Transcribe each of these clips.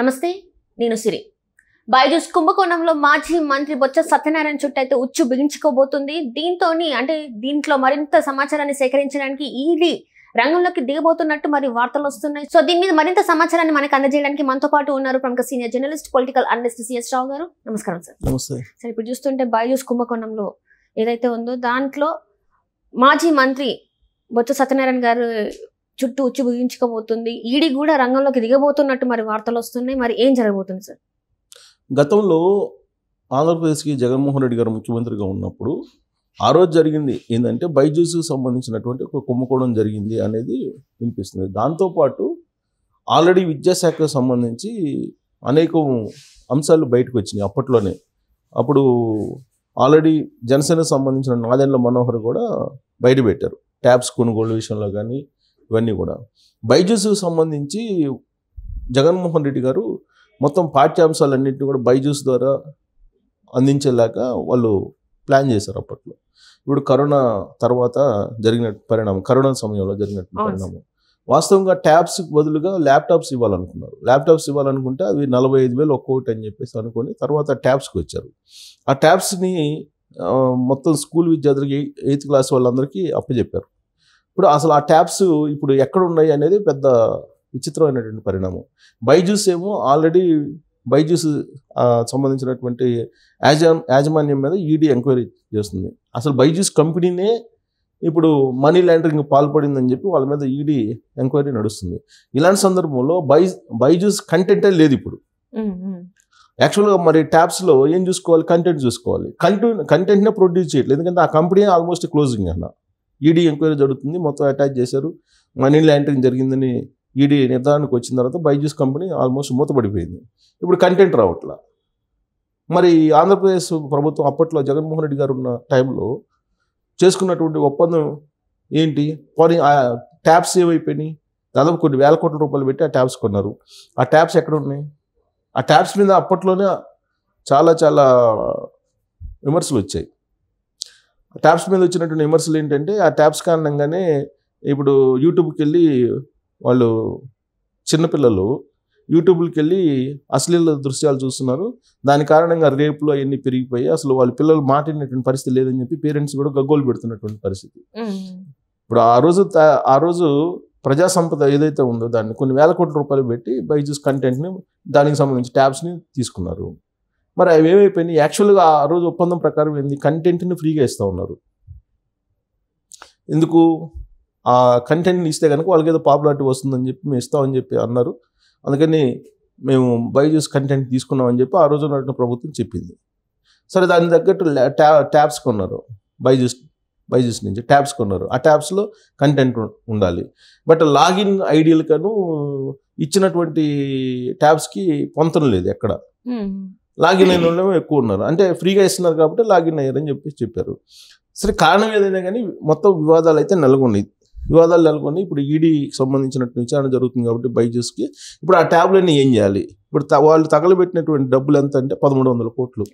నమస్తే నేను సిరి బైజూస్ కుంభకోణంలో మాజీ మంత్రి బొత్స సత్యనారాయణ చుట్టూ అయితే ఉచ్చు బిగించుకోబోతుంది దీంతో అంటే దీంట్లో మరింత సమాచారాన్ని సేకరించడానికి ఈడీ రంగంలోకి దిగబోతున్నట్టు మరి వార్తలు వస్తున్నాయి సో దీని మీద మరింత సమాచారాన్ని మనకు అందజేయడానికి మనతో పాటు ఉన్నారు ప్రముఖ senior journalist political analyst C S Rao నమస్కారం సార్ నమస్తే సార్ ఇప్పుడు చూస్తుంటే బైజూస్ కుంభకోణంలో ఏదైతే ఉందో దాంట్లో మాజీ మంత్రి బొత్స సత్యనారాయణ గారు చుట్టూ ఉచ్చి బిగించుకోబోతుంది ఈడీ కూడా రంగంలోకి దిగబోతున్నట్టు మరి వార్తలు వస్తున్నాయి మరి ఏం జరగబోతుంది సార్ గతంలో ఆంధ్రప్రదేశ్కి జగన్మోహన్ రెడ్డి గారు ముఖ్యమంత్రిగా ఉన్నప్పుడు ఆ రోజు జరిగింది ఏంటంటే బైజూస్కి సంబంధించినటువంటి ఒక కుంభకోణం జరిగింది అనేది వినిపిస్తుంది దాంతోపాటు ఆల్రెడీ విద్యాశాఖకు సంబంధించి అనేక అంశాలు బయటకు వచ్చినాయి అప్పట్లోనే అప్పుడు ఆల్రెడీ జనసేనకు సంబంధించిన నాదెండ్ల మనోహర్ కూడా బయటపెట్టారు ట్యాబ్స్ కొనుగోలు విషయంలో కానీ ఇవన్నీ కూడా బైజూస్కి సంబంధించి జగన్మోహన్ రెడ్డి గారు మొత్తం పాఠ్యాంశాలన్నింటినీ కూడా బైజూస్ ద్వారా అందించేలాగా వాళ్ళు ప్లాన్ చేశారు అప్పట్లో ఇప్పుడు కరోనా తర్వాత జరిగిన పరిణామం కరోనా సమయంలో జరిగిన పరిణామం వాస్తవంగా ట్యాబ్స్ బదులుగా ల్యాప్టాప్స్ ఇవ్వాలనుకున్నారు ల్యాప్టాప్స్ ఇవ్వాలనుకుంటే అవి నలభై ఐదు వేలు ఒక్కొక్కటి అని చెప్పేసి అనుకొని తర్వాత ట్యాబ్స్కి వచ్చారు ఆ ట్యాబ్స్ని మొత్తం స్కూల్ విద్యార్థులకి ఎయిత్ క్లాస్ వాళ్ళందరికీ అప్పచెప్పారు ఇప్పుడు అసలు ఆ ట్యాబ్స్ ఇప్పుడు ఎక్కడ ఉన్నాయి అనేది పెద్ద విచిత్రమైనటువంటి పరిణామం బైజూస్ ఏమో ఆల్రెడీ బైజూస్ సంబంధించినటువంటి యాజా యాజమాన్యం మీద ఈడీ ఎంక్వైరీ చేస్తుంది అసలు బైజూస్ కంపెనీనే ఇప్పుడు మనీ లాండరింగ్ పాల్పడిందని చెప్పి వాళ్ళ మీద ఈడీ ఎంక్వైరీ నడుస్తుంది ఇలాంటి సందర్భంలో బై బైజూస్ కంటెంటే లేదు ఇప్పుడు యాక్చువల్గా మరి ట్యాబ్స్లో ఏం చూసుకోవాలి కంటెంట్ చూసుకోవాలి కంటెంట్ కంటెంట్నే ప్రొడ్యూస్ చేయట్లేదు ఎందుకంటే ఆ కంపెనీ ఆల్మోస్ట్ క్లోజింగ్ అన్న ఈడీ e ఎంక్వైరీ జరుగుతుంది మొత్తం అటాచ్ చేశారు మనీ ల్యాండరింగ్ జరిగిందని ఈడీ e నిర్ధారణకు వచ్చిన తర్వాత బైజూస్ కంపెనీ ఆల్మోస్ట్ మూతపడిపోయింది ఇప్పుడు కంటెంట్ రావట్లా మరి ఆంధ్రప్రదేశ్ ప్రభుత్వం అప్పట్లో జగన్మోహన్ రెడ్డి గారు ఉన్న టైంలో చేసుకున్నటువంటి ఒప్పందం ఏంటి పోనీ ఆ ట్యాప్స్ ఏమైపోయినాయి దాదాపు కొన్ని వేల కోట్ల రూపాయలు పెట్టి ఆ ట్యాబ్స్ కొన్నారు ఆ ట్యాప్స్ ఎక్కడ ఉన్నాయి ఆ ట్యాబ్స్ మీద అప్పట్లోనే చాలా చాలా విమర్శలు వచ్చాయి ట్యాప్స్ మీద వచ్చినటువంటి విమర్శలు ఏంటంటే ఆ ట్యాప్స్ కారణంగానే ఇప్పుడు యూట్యూబ్కి వెళ్ళి వాళ్ళు చిన్నపిల్లలు యూట్యూబ్కి వెళ్ళి అశ్లీల దృశ్యాలు చూస్తున్నారు దాని కారణంగా రేపులు అవన్నీ పెరిగిపోయి అసలు వాళ్ళ పిల్లలు మాట్లాడినటువంటి పరిస్థితి లేదని చెప్పి పేరెంట్స్ కూడా గగ్గోలు పెడుతున్నటువంటి పరిస్థితి ఇప్పుడు ఆ రోజు ఆ రోజు ప్రజా సంపద ఏదైతే ఉందో దాన్ని కొన్ని వేల కోట్ల రూపాయలు పెట్టి బైజూస్ కంటెంట్ని దానికి సంబంధించి ట్యాబ్స్ని తీసుకున్నారు మరి అవి ఏమైపోయినాయి యాక్చువల్గా ఆ రోజు ఒప్పందం ప్రకారం ఏంది కంటెంట్ని ఫ్రీగా ఇస్తూ ఉన్నారు ఎందుకు ఆ కంటెంట్ని ఇస్తే కనుక వాళ్ళకి ఏదో పాపులారిటీ వస్తుందని చెప్పి మేము ఇస్తామని చెప్పి అన్నారు అందుకని మేము బైజూస్ కంటెంట్ తీసుకున్నామని చెప్పి ఆ రోజు నాటిన ప్రభుత్వం చెప్పింది సరే దాని తగ్గట్టు ట్యాబ్స్ కొన్నారు బైజూస్ బైజూస్ నుంచి ట్యాబ్స్ కొన్నారు ఆ ట్యాబ్స్లో కంటెంట్ ఉండాలి బట్ లాగిన్ ఐడియల్ కను ఇచ్చినటువంటి ట్యాబ్స్కి పొంతన లేదు ఎక్కడ లాగిన్ అయిన వాళ్ళు ఎక్కువ ఉన్నారు అంటే ఫ్రీగా ఇస్తున్నారు కాబట్టి లాగిన్ అయ్యారని చెప్పి చెప్పారు సరే కారణం ఏదైనా కానీ మొత్తం వివాదాలు అయితే నెలకొన్నాయి వివాదాలు నెలకొని ఇప్పుడు ఈడీకి e సంబంధించినట్టు విచారణ జరుగుతుంది కాబట్టి బైజూస్కి ఇప్పుడు ఆ ట్యాబ్లెట్ని ఏం చేయాలి ఇప్పుడు వాళ్ళు తగలబెట్టినటువంటి డబ్బులు ఎంత అంటే పదమూడు వందల కోట్లు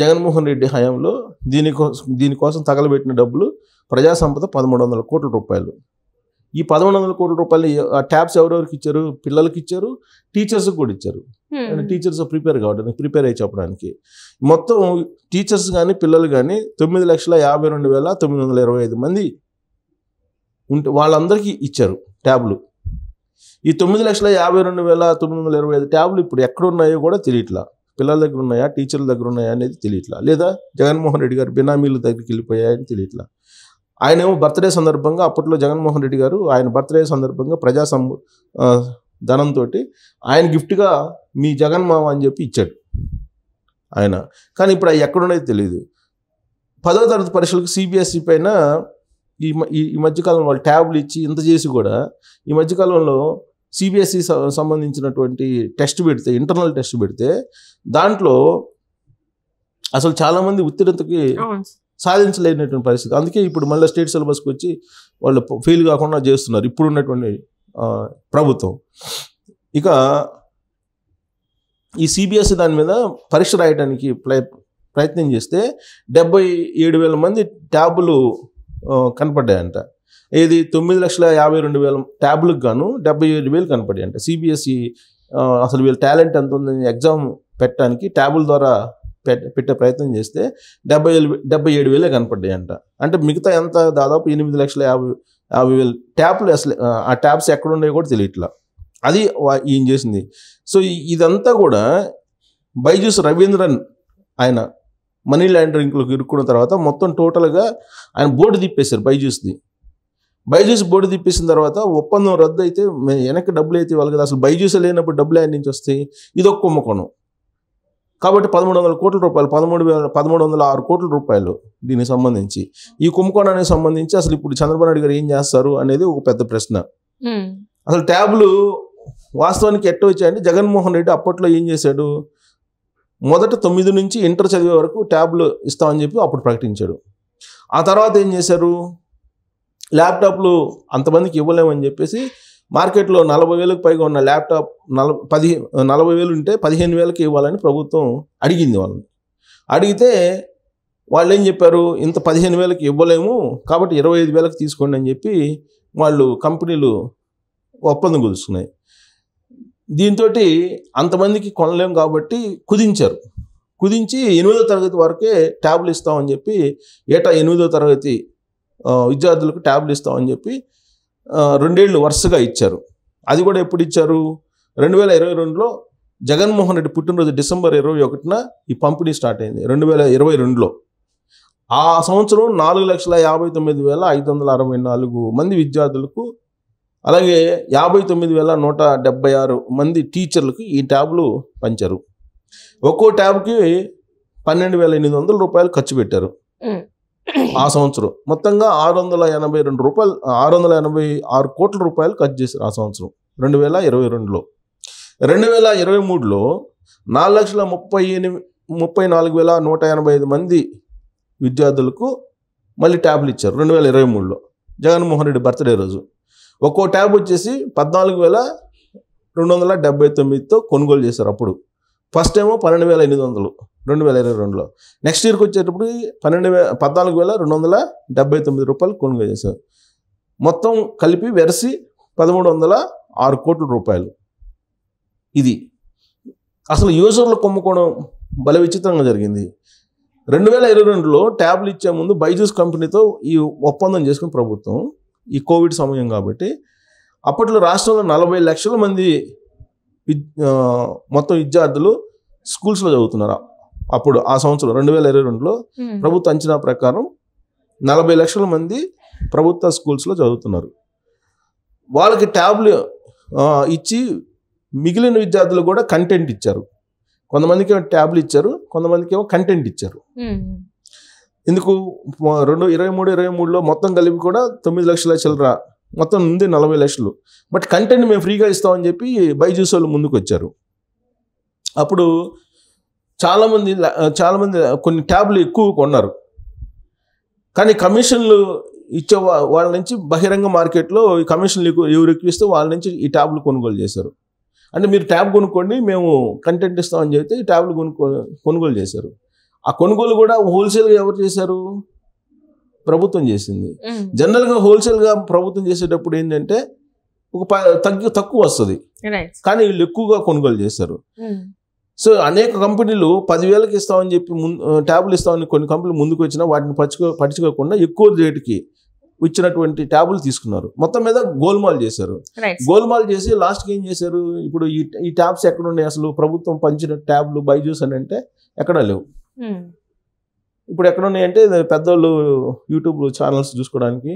జగన్మోహన్ రెడ్డి హయాంలో దీనికోసం దీనికోసం తగలబెట్టిన డబ్బులు ప్రజా సంపద పదమూడు వందల కోట్ల రూపాయలు ఈ పదమూడు వందల కోట్ల రూపాయలు ట్యాబ్స్ ఎవరెవరికి ఇచ్చారు పిల్లలకి ఇచ్చారు టీచర్స్కి కూడా ఇచ్చారు టీచర్స్ ప్రిపేర్ కావడానికి ప్రిపేర్ అయ్యి చెప్పడానికి మొత్తం టీచర్స్ కానీ పిల్లలు కానీ తొమ్మిది లక్షల యాభై రెండు వేల తొమ్మిది వందల ఇరవై ఐదు మంది ఉంటే వాళ్ళందరికీ ఇచ్చారు ట్యాబ్లు ఈ తొమ్మిది లక్షల యాభై రెండు వేల తొమ్మిది వందల ఇరవై ఐదు ట్యాబ్లు ఇప్పుడు ఎక్కడ ఉన్నాయో కూడా తెలియట్లా పిల్లల దగ్గర ఉన్నాయా టీచర్ల దగ్గర ఉన్నాయా అనేది తెలియట్లా లేదా జగన్మోహన్ రెడ్డి గారు బినామీల దగ్గరికి వెళ్ళిపోయాయని తెలియట్లా ఆయన ఏమో బర్త్డే సందర్భంగా అప్పట్లో జగన్మోహన్ రెడ్డి గారు ఆయన బర్త్డే సందర్భంగా ప్రజా సం ధనంతో ఆయన గిఫ్ట్గా మీ జగన్మామ అని చెప్పి ఇచ్చాడు ఆయన కానీ ఇప్పుడు అవి ఎక్కడున్నాయో తెలియదు పదో తరగతి పరీక్షలకు సిబిఎస్ఈ పైన ఈ ఈ మధ్యకాలంలో వాళ్ళు ట్యాబ్లు ఇచ్చి ఇంత చేసి కూడా ఈ మధ్యకాలంలో సిబిఎస్ఈ సంబంధించినటువంటి టెస్ట్ పెడితే ఇంటర్నల్ టెస్ట్ పెడితే దాంట్లో అసలు చాలామంది ఉత్తీర్ణతకి సాధించలేనటువంటి పరిస్థితి అందుకే ఇప్పుడు మళ్ళీ స్టేట్ సిలబస్కి వచ్చి వాళ్ళు ఫెయిల్ కాకుండా చేస్తున్నారు ఇప్పుడు ఉన్నటువంటి ప్రభుత్వం ఇక ఈ సిబిఎస్ఈ దాని మీద పరీక్ష రాయడానికి ప్రయత్నం చేస్తే డెబ్బై ఏడు వేల మంది ట్యాబులు కనపడ్డాయంట ఏది తొమ్మిది లక్షల యాభై రెండు వేల ట్యాబ్లకు గాను డెబ్బై ఏడు వేలు కనపడ్డాయంట సిబిఎస్ఈ అసలు వీళ్ళ టాలెంట్ ఎంత ఉందని ఎగ్జామ్ పెట్టడానికి ట్యాబుల ద్వారా పెట్టే ప్రయత్నం చేస్తే డెబ్బై ఏళ్ళు డెబ్బై ఏడు వేలే కనపడ్డాయంట అంట అంటే మిగతా ఎంత దాదాపు ఎనిమిది లక్షల యాభై యాభై వేలు ట్యాప్లు అసలు ఆ ట్యాప్స్ ఎక్కడున్నాయో కూడా తెలియట్లా అది ఈయన చేసింది సో ఇదంతా కూడా బైజూస్ రవీంద్రన్ ఆయన మనీ ల్యాండరింగ్లోకి ఇరుక్కున్న తర్వాత మొత్తం టోటల్గా ఆయన బోర్డు తిప్పేశారు బైజూస్ది బైజూస్ బోర్డు తిప్పేసిన తర్వాత ఒప్పందం రద్దు అయితే వెనక్కి డబ్బులు అయితే ఇవ్వాలి కదా అసలు బైజూస్ లేనప్పుడు డబ్బులు ఆయన నుంచి వస్తాయి ఇది ఒక కుంభకోణం కాబట్టి పదమూడు వందల కోట్ల రూపాయలు పదమూడు వేల పదమూడు వందల ఆరు కోట్ల రూపాయలు దీనికి సంబంధించి ఈ కుంభకోణానికి సంబంధించి అసలు ఇప్పుడు చంద్రబాబు నాయుడు గారు ఏం చేస్తారు అనేది ఒక పెద్ద ప్రశ్న అసలు ట్యాబ్లు వాస్తవానికి ఎట్ట వచ్చాయంటే జగన్మోహన్ రెడ్డి అప్పట్లో ఏం చేశాడు మొదట తొమ్మిది నుంచి ఇంటర్ చదివే వరకు ట్యాబ్లు ఇస్తామని చెప్పి అప్పుడు ప్రకటించాడు ఆ తర్వాత ఏం చేశారు ల్యాప్టాప్లు అంతమందికి ఇవ్వలేమని చెప్పేసి మార్కెట్లో నలభై వేలకు పైగా ఉన్న ల్యాప్టాప్ నలభై పది నలభై వేలు ఉంటే పదిహేను వేలకి ఇవ్వాలని ప్రభుత్వం అడిగింది వాళ్ళని అడిగితే వాళ్ళు ఏం చెప్పారు ఇంత పదిహేను వేలకి ఇవ్వలేము కాబట్టి ఇరవై ఐదు వేలకు తీసుకోండి అని చెప్పి వాళ్ళు కంపెనీలు ఒప్పందం కుదుర్చుకున్నాయి దీంతో అంతమందికి కొనలేము కాబట్టి కుదించారు కుదించి ఎనిమిదో తరగతి వరకే ట్యాబ్లు ఇస్తామని చెప్పి ఏటా ఎనిమిదో తరగతి విద్యార్థులకు ట్యాబ్లు ఇస్తామని చెప్పి రెండేళ్లు వరుసగా ఇచ్చారు అది కూడా ఎప్పుడు ఇచ్చారు రెండు వేల ఇరవై రెండులో జగన్మోహన్ రెడ్డి పుట్టినరోజు డిసెంబర్ ఇరవై ఒకటిన ఈ పంపిణీ స్టార్ట్ అయింది రెండు వేల ఇరవై రెండులో ఆ సంవత్సరం నాలుగు లక్షల యాభై తొమ్మిది వేల ఐదు వందల అరవై నాలుగు మంది విద్యార్థులకు అలాగే యాభై తొమ్మిది వేల నూట డెబ్బై ఆరు మంది టీచర్లకు ఈ ట్యాబ్లు పంచారు ఒక్కో ట్యాబ్కి పన్నెండు వేల ఎనిమిది వందల రూపాయలు ఖర్చు పెట్టారు ఆ సంవత్సరం మొత్తంగా ఆరు వందల ఎనభై రెండు రూపాయలు ఆరు వందల ఎనభై ఆరు కోట్ల రూపాయలు ఖర్చు చేశారు ఆ సంవత్సరం రెండు వేల ఇరవై రెండులో రెండు వేల ఇరవై మూడులో నాలుగు లక్షల ముప్పై ఎనిమిది ముప్పై నాలుగు వేల నూట ఎనభై ఐదు మంది విద్యార్థులకు మళ్ళీ ట్యాబ్లు ఇచ్చారు రెండు వేల ఇరవై మూడులో జగన్మోహన్ రెడ్డి బర్త్డే రోజు ఒక్కో ట్యాబ్ వచ్చేసి పద్నాలుగు వేల రెండు వందల డెబ్బై తొమ్మిదితో కొనుగోలు చేశారు అప్పుడు ఫస్ట్ ఏమో పన్నెండు వేల ఎనిమిది వందలు రెండు వేల ఇరవై రెండులో నెక్స్ట్ ఇయర్కి వచ్చేటప్పుడు పన్నెండు వే పద్నాలుగు వేల రెండు వందల డెబ్బై తొమ్మిది రూపాయలు కొనుగోలు చేశారు మొత్తం కలిపి వెరసి పదమూడు వందల ఆరు కోట్ల రూపాయలు ఇది అసలు యూజర్ల కొమ్ముకోవడం బల విచిత్రంగా జరిగింది రెండు వేల ఇరవై రెండులో ట్యాబ్లు ఇచ్చే ముందు బైజూస్ కంపెనీతో ఈ ఒప్పందం చేసుకుని ప్రభుత్వం ఈ కోవిడ్ సమయం కాబట్టి అప్పట్లో రాష్ట్రంలో నలభై లక్షల మంది మొత్తం విద్యార్థులు స్కూల్స్లో చదువుతున్నారు అప్పుడు ఆ సంవత్సరం రెండు వేల ఇరవై రెండులో ప్రభుత్వ అంచనా ప్రకారం నలభై లక్షల మంది ప్రభుత్వ స్కూల్స్లో చదువుతున్నారు వాళ్ళకి ట్యాబ్లు ఇచ్చి మిగిలిన విద్యార్థులు కూడా కంటెంట్ ఇచ్చారు కొంతమందికి ఏమో ట్యాబ్లు ఇచ్చారు కొంతమందికి ఏమో కంటెంట్ ఇచ్చారు ఎందుకు రెండు ఇరవై మూడు ఇరవై మూడులో మొత్తం కలిపి కూడా తొమ్మిది లక్షల చిల్లర మొత్తం ఉంది నలభై లక్షలు బట్ కంటెంట్ మేము ఫ్రీగా ఇస్తామని చెప్పి బైజూస్ వాళ్ళు ముందుకు వచ్చారు అప్పుడు చాలామంది చాలామంది కొన్ని ట్యాబ్లు ఎక్కువ కొన్నారు కానీ కమిషన్లు ఇచ్చే వాళ్ళ నుంచి బహిరంగ మార్కెట్లో ఈ కమిషన్లు ఎక్కువ ఎవరు ఎక్కువ ఇస్తే వాళ్ళ నుంచి ఈ ట్యాబ్లు కొనుగోలు చేశారు అంటే మీరు ట్యాబ్ కొనుక్కోండి మేము కంటెంట్ ఇస్తామని చెప్తే ఈ ట్యాబ్లు కొనుక్కో కొనుగోలు చేశారు ఆ కొనుగోలు కూడా హోల్సేల్గా ఎవరు చేశారు ప్రభుత్వం చేసింది జనరల్గా హోల్సేల్గా ప్రభుత్వం చేసేటప్పుడు ఏంటంటే ఒక తగ్గి తక్కువ వస్తుంది కానీ వీళ్ళు ఎక్కువగా కొనుగోలు చేస్తారు సో అనేక కంపెనీలు పదివేలకు ఇస్తామని చెప్పి ముందు ట్యాబ్లు ఇస్తామని కొన్ని కంపెనీలు ముందుకు వచ్చినా వాటిని పచ్చుకో పట్టించుకోకుండా ఎక్కువ రేటుకి ఇచ్చినటువంటి ట్యాబులు తీసుకున్నారు మొత్తం మీద గోల్మాల్ చేశారు గోల్మాల్ చేసి లాస్ట్కి ఏం చేశారు ఇప్పుడు ఈ ఈ ట్యాబ్స్ ఎక్కడ ఉన్నాయి అసలు ప్రభుత్వం పంచిన ట్యాబ్లు బైజూస్ అని అంటే ఎక్కడా లేవు hmm. ఇప్పుడు ఎక్కడ ఉన్నాయంటే పెద్దోళ్ళు యూట్యూబ్ ఛానల్స్ చూసుకోవడానికి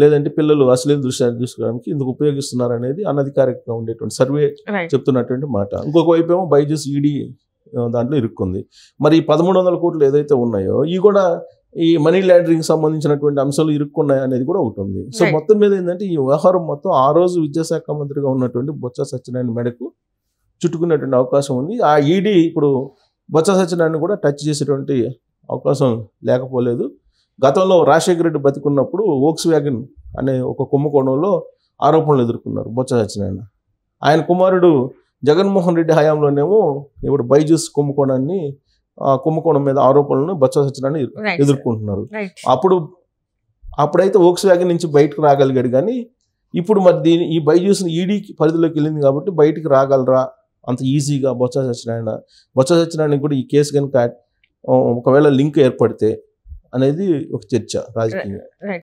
లేదంటే పిల్లలు అశ్లీల దృశ్యాన్ని చూసుకోవడానికి ఇందుకు ఉపయోగిస్తున్నారు అనేది అనధికారికంగా ఉండేటువంటి సర్వే చెప్తున్నటువంటి మాట ఇంకొక వైపు ఏమో బైజూస్ ఈడీ దాంట్లో ఇరుక్కుంది మరి ఈ పదమూడు వందల కోట్లు ఏదైతే ఉన్నాయో ఇవి కూడా ఈ మనీ ల్యాండరింగ్ సంబంధించినటువంటి అంశాలు ఇరుక్కున్నాయి అనేది కూడా ఒకటి ఉంది సో మొత్తం మీద ఏంటంటే ఈ వ్యవహారం మొత్తం ఆ రోజు విద్యాశాఖ మంత్రిగా ఉన్నటువంటి బొత్స సత్యనారాయణ మేడకు చుట్టుకున్నటువంటి అవకాశం ఉంది ఆ ఈడీ ఇప్పుడు బొత్స సత్యనారాయణ కూడా టచ్ చేసేటువంటి అవకాశం లేకపోలేదు గతంలో రాజశేఖర రెడ్డి బతికున్నప్పుడు ఓక్స్ వ్యాగన్ అనే ఒక కుంభకోణంలో ఆరోపణలు ఎదుర్కొన్నారు బొత్స సత్యనారాయణ ఆయన కుమారుడు జగన్మోహన్ రెడ్డి హయాంలోనేమో ఇప్పుడు బైజూస్ కుంభకోణాన్ని కుంభకోణం మీద ఆరోపణలను బొత్స సత్యనారాయణ ఎదుర్కొంటున్నారు అప్పుడు అప్పుడైతే ఓక్స్ వ్యాగన్ నుంచి బయటకు రాగలిగాడు కానీ ఇప్పుడు మరి దీని ఈ బైజూస్ని ఈడీ e పరిధిలోకి వెళ్ళింది కాబట్టి బయటికి రాగలరా అంత ఈజీగా బొత్స సత్యనారాయణ బొత్స సత్యనారాయణ కూడా ఈ కేసు కనుక ఒకవేళ లింక్ ఏర్పడితే అనేది ఒక చర్చ రాజకీయంగా